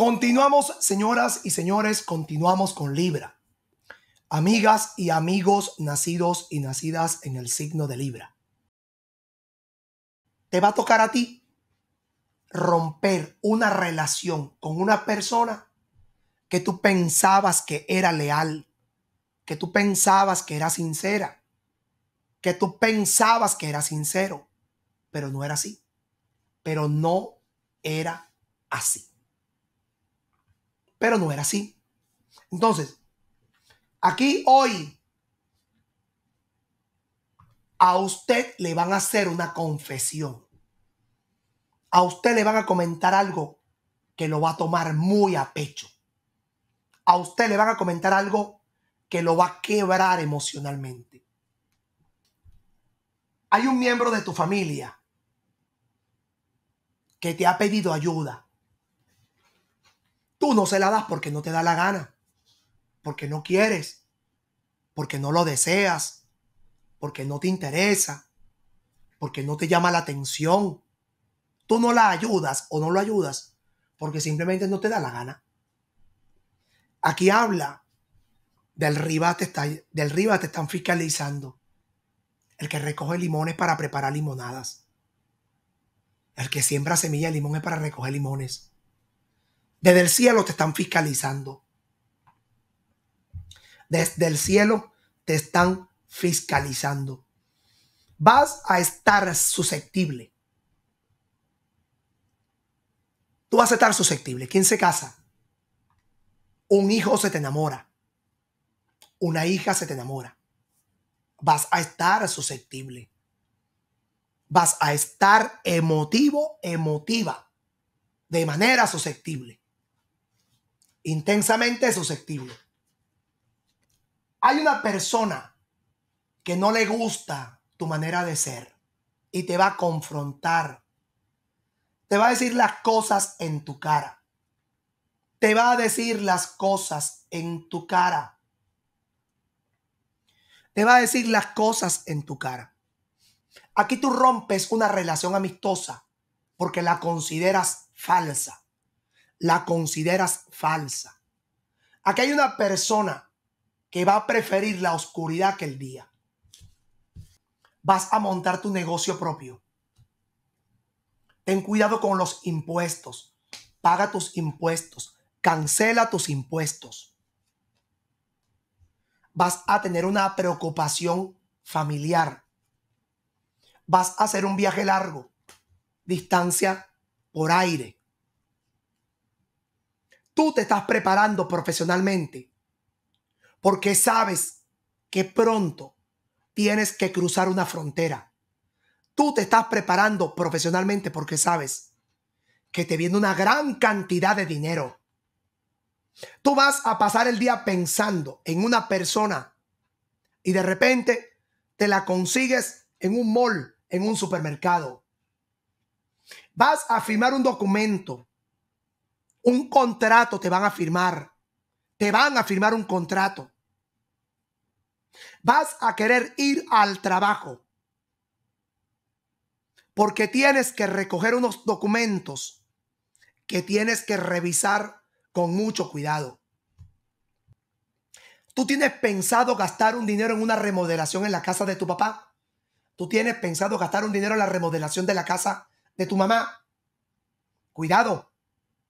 Continuamos, señoras y señores, continuamos con Libra. Amigas y amigos nacidos y nacidas en el signo de Libra. Te va a tocar a ti romper una relación con una persona que tú pensabas que era leal, que tú pensabas que era sincera, que tú pensabas que era sincero, pero no era así, pero no era así. Pero no era así. Entonces, aquí hoy a usted le van a hacer una confesión. A usted le van a comentar algo que lo va a tomar muy a pecho. A usted le van a comentar algo que lo va a quebrar emocionalmente. Hay un miembro de tu familia que te ha pedido ayuda Tú no se la das porque no te da la gana, porque no quieres, porque no lo deseas, porque no te interesa, porque no te llama la atención. Tú no la ayudas o no lo ayudas porque simplemente no te da la gana. Aquí habla del riba te, está, del riba te están fiscalizando. El que recoge limones para preparar limonadas. El que siembra semilla de limón es para recoger limones. Desde el cielo te están fiscalizando. Desde el cielo te están fiscalizando. Vas a estar susceptible. Tú vas a estar susceptible. ¿Quién se casa? Un hijo se te enamora. Una hija se te enamora. Vas a estar susceptible. Vas a estar emotivo, emotiva, de manera susceptible intensamente susceptible. Hay una persona que no le gusta tu manera de ser y te va a confrontar. Te va a decir las cosas en tu cara. Te va a decir las cosas en tu cara. Te va a decir las cosas en tu cara. Aquí tú rompes una relación amistosa porque la consideras falsa la consideras falsa. Aquí hay una persona que va a preferir la oscuridad que el día. Vas a montar tu negocio propio. Ten cuidado con los impuestos. Paga tus impuestos. Cancela tus impuestos. Vas a tener una preocupación familiar. Vas a hacer un viaje largo, distancia por aire tú te estás preparando profesionalmente porque sabes que pronto tienes que cruzar una frontera. Tú te estás preparando profesionalmente porque sabes que te viene una gran cantidad de dinero. Tú vas a pasar el día pensando en una persona y de repente te la consigues en un mall, en un supermercado. Vas a firmar un documento un contrato te van a firmar. Te van a firmar un contrato. Vas a querer ir al trabajo porque tienes que recoger unos documentos que tienes que revisar con mucho cuidado. Tú tienes pensado gastar un dinero en una remodelación en la casa de tu papá. Tú tienes pensado gastar un dinero en la remodelación de la casa de tu mamá. Cuidado,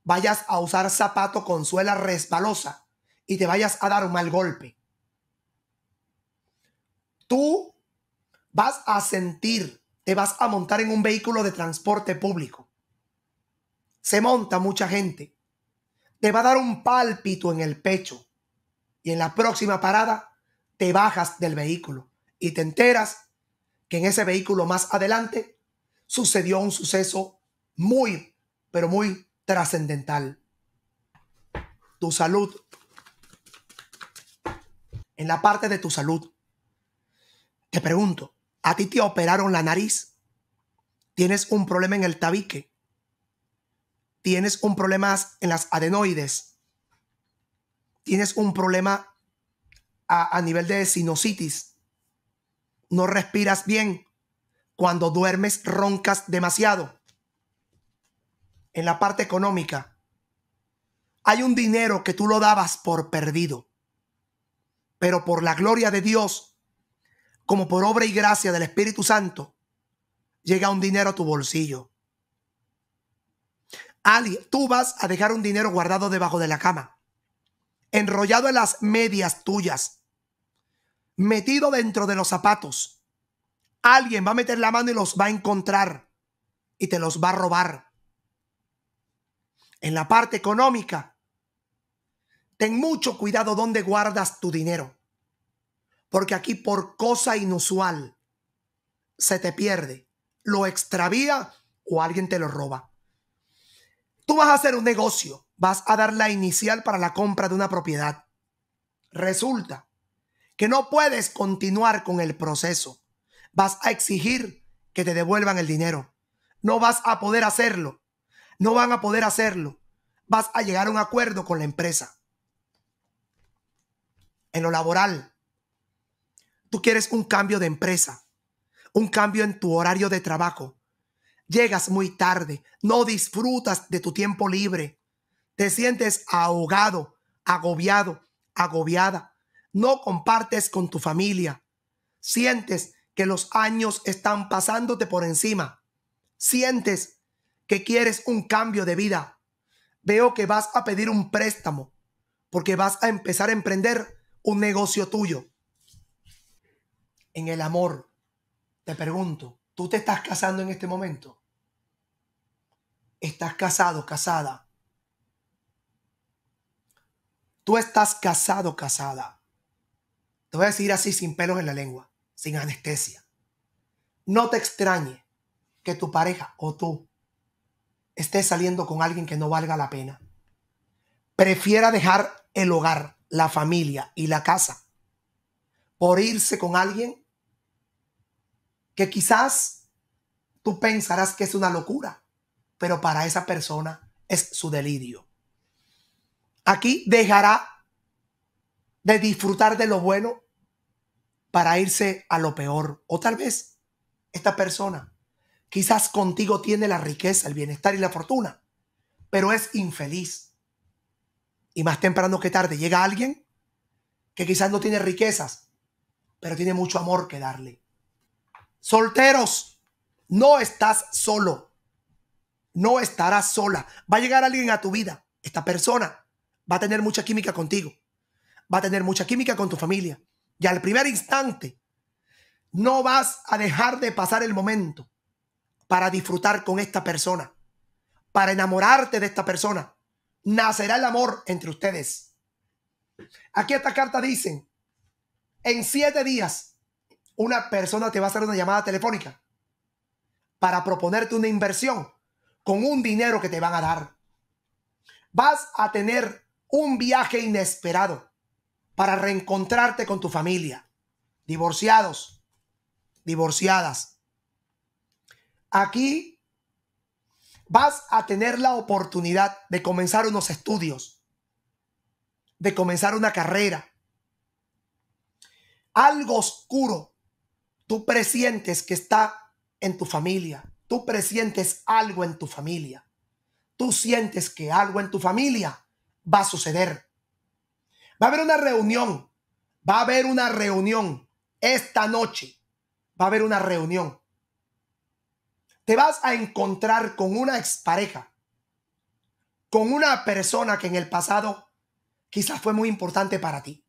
vayas a usar zapato con suela resbalosa y te vayas a dar un mal golpe. Tú vas a sentir, te vas a montar en un vehículo de transporte público. Se monta mucha gente. Te va a dar un pálpito en el pecho. Y en la próxima parada te bajas del vehículo y te enteras que en ese vehículo más adelante sucedió un suceso muy, pero muy trascendental. Tu salud. En la parte de tu salud. Te pregunto, ¿a ti te operaron la nariz? ¿Tienes un problema en el tabique? ¿Tienes un problema en las adenoides? ¿Tienes un problema a, nivel de sinusitis? ¿No respiras bien? Cuando duermes roncas demasiado en la parte económica, hay un dinero que tú lo dabas por perdido, pero por la gloria de Dios, como por obra y gracia del Espíritu Santo, llega un dinero a tu bolsillo. Ali, tú vas a dejar un dinero guardado debajo de la cama, enrollado en las medias tuyas, metido dentro de los zapatos. Alguien va a meter la mano y los va a encontrar y te los va a robar en la parte económica, ten mucho cuidado dónde guardas tu dinero, porque aquí por cosa inusual se te pierde, lo extravía o alguien te lo roba. Tú vas a hacer un negocio, vas a dar la inicial para la compra de una propiedad. Resulta que no puedes continuar con el proceso. Vas a exigir que te devuelvan el dinero. No vas a poder hacerlo no van a poder hacerlo. Vas a llegar a un acuerdo con la empresa. En lo laboral, tú quieres un cambio de empresa, un cambio en tu horario de trabajo. Llegas muy tarde, no disfrutas de tu tiempo libre, te sientes ahogado, agobiado, agobiada, no compartes con tu familia, sientes que los años están pasándote por encima, sientes que quieres un cambio de vida. Veo que vas a pedir un préstamo porque vas a empezar a emprender un negocio tuyo. En el amor, te pregunto, ¿tú te estás casando en este momento? ¿Estás casado, casada? Tú estás casado, casada. Te voy a decir así sin pelos en la lengua, sin anestesia. No te extrañe que tu pareja o tú esté saliendo con alguien que no valga la pena. Prefiera dejar el hogar, la familia y la casa por irse con alguien que quizás tú pensarás que es una locura, pero para esa persona es su delirio. Aquí dejará de disfrutar de lo bueno para irse a lo peor. O tal vez esta persona Quizás contigo tiene la riqueza, el bienestar y la fortuna, pero es infeliz. Y más temprano que tarde llega alguien que quizás no tiene riquezas, pero tiene mucho amor que darle. Solteros, no estás solo. No estarás sola. Va a llegar alguien a tu vida. Esta persona va a tener mucha química contigo. Va a tener mucha química con tu familia. Y al primer instante, no vas a dejar de pasar el momento para disfrutar con esta persona, para enamorarte de esta persona. Nacerá el amor entre ustedes. Aquí esta carta dicen, en siete días, una persona te va a hacer una llamada telefónica para proponerte una inversión con un dinero que te van a dar. Vas a tener un viaje inesperado para reencontrarte con tu familia, divorciados, divorciadas, Aquí vas a tener la oportunidad de comenzar unos estudios, de comenzar una carrera. Algo oscuro tú presientes que está en tu familia. Tú presientes algo en tu familia. Tú sientes que algo en tu familia va a suceder. Va a haber una reunión. Va a haber una reunión. Esta noche va a haber una reunión te vas a encontrar con una expareja, con una persona que en el pasado quizás fue muy importante para ti.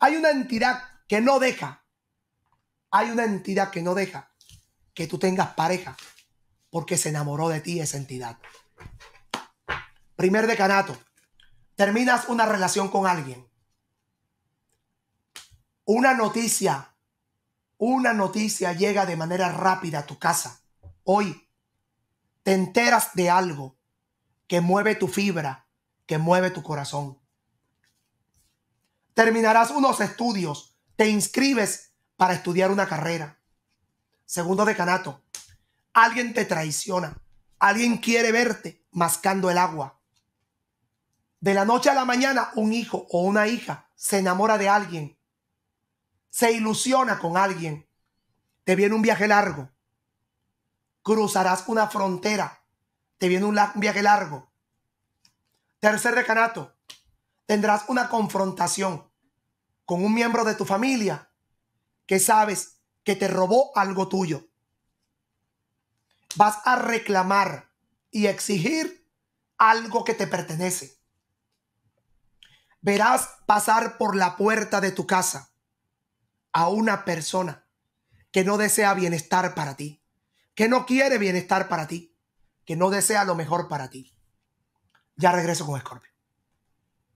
Hay una entidad que no deja, hay una entidad que no deja que tú tengas pareja porque se enamoró de ti esa entidad. Primer decanato, terminas una relación con alguien. Una noticia, una noticia llega de manera rápida a tu casa hoy te enteras de algo que mueve tu fibra, que mueve tu corazón. Terminarás unos estudios, te inscribes para estudiar una carrera. Segundo decanato, alguien te traiciona, alguien quiere verte mascando el agua. De la noche a la mañana, un hijo o una hija se enamora de alguien, se ilusiona con alguien, te viene un viaje largo, cruzarás una frontera. Te viene un, viaje largo. Tercer decanato, tendrás una confrontación con un miembro de tu familia que sabes que te robó algo tuyo. Vas a reclamar y exigir algo que te pertenece. Verás pasar por la puerta de tu casa a una persona que no desea bienestar para ti que no quiere bienestar para ti, que no desea lo mejor para ti. Ya regreso con Scorpio.